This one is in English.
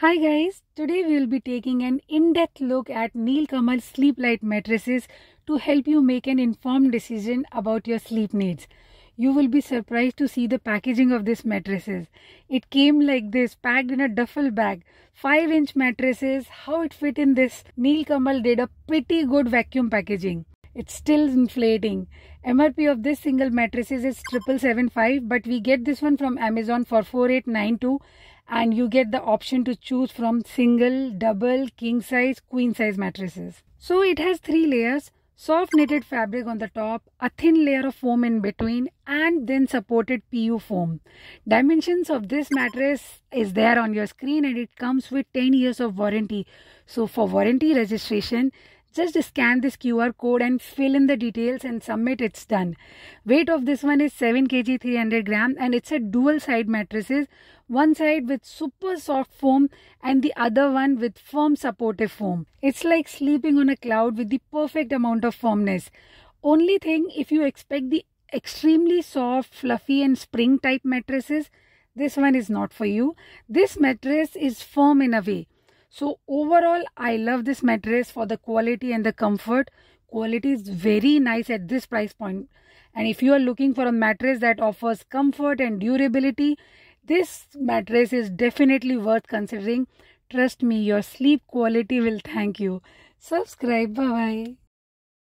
Hi guys, today we will be taking an in-depth look at Neil Kamal Sleep Light mattresses to help you make an informed decision about your sleep needs. You will be surprised to see the packaging of these mattresses. It came like this, packed in a duffel bag. 5 inch mattresses, how it fit in this. Neil Kamal did a pretty good vacuum packaging. It's still inflating. MRP of this single mattresses is 7775 but we get this one from Amazon for 4892 and you get the option to choose from single, double, king size, queen size mattresses. So it has three layers, soft knitted fabric on the top, a thin layer of foam in between and then supported PU foam. Dimensions of this mattress is there on your screen and it comes with 10 years of warranty. So for warranty registration, just scan this QR code and fill in the details and submit it's done. Weight of this one is 7 kg 300 gram and it's a dual side mattresses. One side with super soft foam and the other one with firm supportive foam. It's like sleeping on a cloud with the perfect amount of firmness. Only thing if you expect the extremely soft, fluffy and spring type mattresses, this one is not for you. This mattress is firm in a way so overall, I love this mattress for the quality and the comfort. Quality is very nice at this price point. And if you are looking for a mattress that offers comfort and durability, this mattress is definitely worth considering. Trust me, your sleep quality will thank you. Subscribe. Bye-bye.